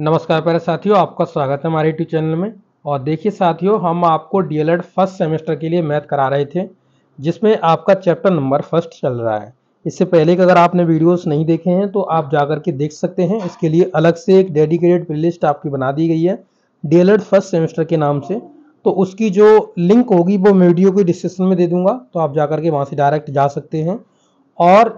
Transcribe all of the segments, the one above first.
नमस्कार प्यारे साथियों आपका स्वागत है हमारे यूट्यूब चैनल में और देखिए साथियों हम आपको डीएलएड फर्स्ट सेमेस्टर के लिए मैथ करा रहे थे जिसमें आपका चैप्टर नंबर फर्स्ट चल रहा है इससे पहले अगर आपने वीडियोस नहीं देखे हैं तो आप जाकर के देख सकते हैं इसके लिए अलग से एक डेडिकेटेड प्ले आपकी बना दी गई है डीएलएड फर्स्ट सेमेस्टर के नाम से तो उसकी जो लिंक होगी वो मैं वीडियो की डिस्क्रिप्शन में दे दूंगा तो आप जाकर के वहाँ से डायरेक्ट जा सकते हैं और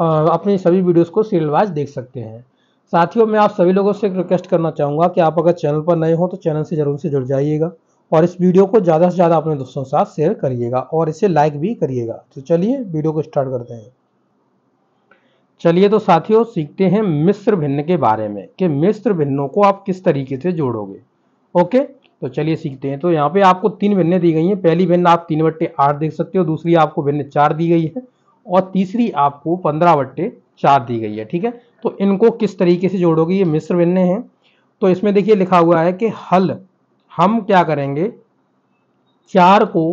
अपनी सभी वीडियोज़ को सीरियल वाइज देख सकते हैं साथियों मैं आप सभी लोगों से रिक्वेस्ट करना चाहूँगा कि आप अगर चैनल पर नए हो तो चैनल से जरूर से जुड़ जाइएगा और इस वीडियो को ज़्यादा से ज़्यादा अपने दोस्तों के साथ शेयर करिएगा और इसे लाइक भी करिएगा तो चलिए वीडियो को स्टार्ट करते हैं चलिए तो साथियों सीखते हैं मिश्र भिन्न के बारे में कि मिश्र भिन्नों को आप किस तरीके से जोड़ोगे ओके तो चलिए सीखते हैं तो यहाँ पे आपको तीन भिन्न दी गई हैं पहली भिन्न आप तीन बट्टे आठ देख सकते हो दूसरी आपको भिन्न चार दी गई है और तीसरी आपको पंद्रह बट्टे चार दी गई है ठीक है तो इनको किस तरीके से जोड़ोगे ये मिश्र व्यंजय है तो इसमें देखिए लिखा हुआ है कि हल हम क्या करेंगे चार को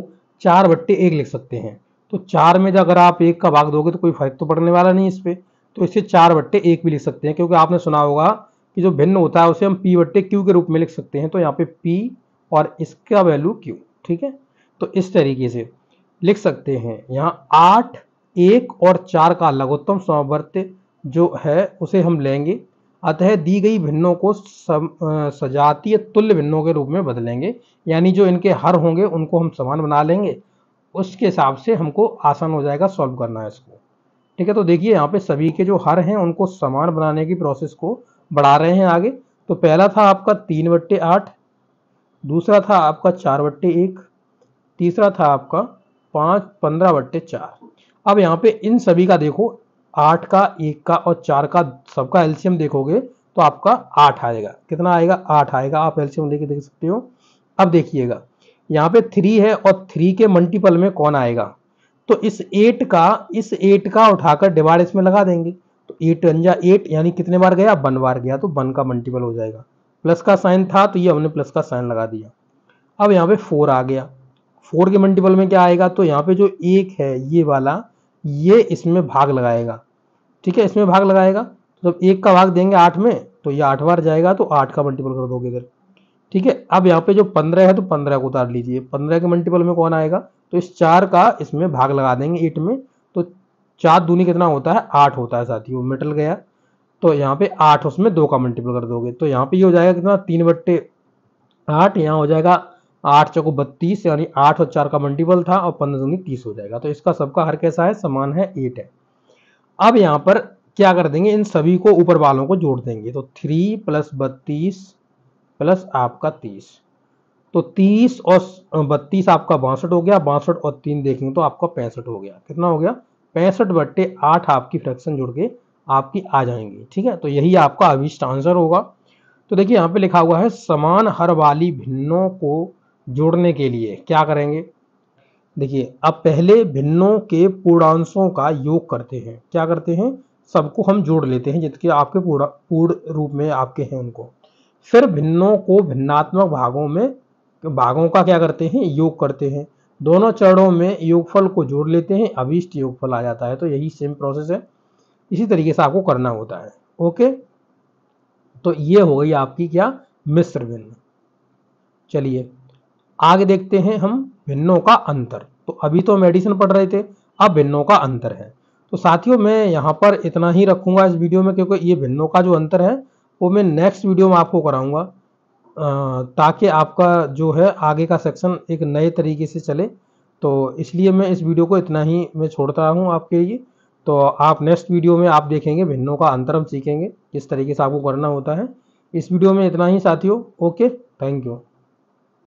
चार बट्टे एक लिख सकते हैं तो चार में अगर आप एक का भाग दोगे तो कोई फर्क तो पड़ने वाला नहीं इस पर तो इसे चार बट्टे एक भी लिख सकते हैं क्योंकि आपने सुना होगा कि जो भिन्न होता है उसे हम पी बट्टे क्यू के रूप में लिख सकते हैं तो यहाँ पे पी और इसका वैल्यू क्यू ठीक है तो इस तरीके से लिख सकते हैं यहाँ आठ एक और चार का लघुत्तम समावर्त्य जो है उसे हम लेंगे अतः दी गई भिन्नों को सजातीय तुल्य भिन्नों के रूप में बदलेंगे यानी जो इनके हर होंगे उनको हम समान बना लेंगे उसके हिसाब से हमको आसान हो जाएगा सॉल्व करना है इसको ठीक है तो देखिए यहाँ पे सभी के जो हर हैं उनको समान बनाने की प्रोसेस को बढ़ा रहे हैं आगे तो पहला था आपका तीन बट्टे आठ दूसरा था आपका चार बट्टे एक तीसरा था आपका पाँच पंद्रह बट्टे चार अब यहाँ पे इन सभी का देखो आठ का एक का और चार का सबका एल्शियम देखोगे तो आपका आठ आएगा कितना आएगा आठ आएगा आप एल्शियम लेके देख सकते हो अब देखिएगा यहाँ पे थ्री है और थ्री के मल्टीपल में कौन आएगा तो इस एट का इस एट का उठाकर डिवाइड इसमें लगा देंगे तो एट अंजा एट यानी कितने बार गया वन बार गया तो वन का मल्टीपल हो जाएगा प्लस का साइन था तो ये हमने प्लस का साइन लगा दिया अब यहाँ पे फोर आ गया फोर के मल्टीपल में क्या आएगा तो यहाँ पे जो एक है ये वाला ये इसमें भाग लगाएगा ठीक है इसमें भाग लगाएगा तो जब एक का भाग देंगे आठ में तो ये आठ बार जाएगा तो आठ का मल्टीपल कर दोगे इधर ठीक है अब यहाँ पे जो पंद्रह है तो पंद्रह को उतार लीजिए पंद्रह के मल्टीपल में कौन आएगा तो इस चार का इसमें भाग लगा देंगे एट में तो चार दूनी कितना होता है आठ होता है साथ ही वो मेटल गया तो यहाँ पे आठ उसमें दो का मल्टीपल कर दोगे तो यहाँ पे ये यह हो जाएगा कितना तीन बट्टे आठ यहाँ हो जाएगा आठ चौको बत्तीस यानी आठ और चार का मल्टीपल था और पंद्रह दूनी तीस हो जाएगा तो इसका सबका हर कैसा है समान है एट है अब यहाँ पर क्या कर देंगे इन सभी को ऊपर वालों को जोड़ देंगे तो थ्री प्लस बत्तीस प्लस आपका तीस तो तीस और बत्तीस आपका बासठ हो गया बासठ और तीन देखेंगे तो आपका पैंसठ हो गया कितना हो गया पैंसठ बट्टे आठ आपकी फ्रैक्शन जुड़ के आपकी आ जाएंगी ठीक है तो यही आपका अभिष्ट आंसर होगा तो देखिए यहाँ पे लिखा हुआ है समान हर वाली भिन्नों को जोड़ने के लिए क्या करेंगे देखिए अब पहले भिन्नों के पूर्णांशों का योग करते हैं क्या करते हैं सबको हम जोड़ लेते हैं जिसके आपके पूर्ण पूर्ण रूप में आपके हैं उनको फिर भिन्नों को भिन्नात्मक भागों में भागों का क्या करते हैं योग करते हैं दोनों चरणों में योगफल को जोड़ लेते हैं अभीष्ट योगफल आ जाता है तो यही सेम प्रोसेस है इसी तरीके से आपको करना होता है ओके तो ये हो गई आपकी क्या मिश्र भिन्न चलिए आगे देखते हैं हम भिन्नों का अंतर तो अभी तो हम एडिशन पढ़ रहे थे अब भिन्नों का अंतर है तो साथियों मैं यहाँ पर इतना ही रखूंगा इस वीडियो में क्योंकि ये भिन्नों का जो अंतर है वो मैं नेक्स्ट वीडियो में आपको कराऊंगा ताकि आपका जो है आगे का सेक्शन एक नए तरीके से चले तो इसलिए मैं इस वीडियो को इतना ही मैं छोड़ता हूँ आपके लिए तो आप नेक्स्ट वीडियो में आप देखेंगे भिन्नों का अंतर हम सीखेंगे किस तरीके से आपको करना होता है इस वीडियो में इतना ही साथियों ओके थैंक यू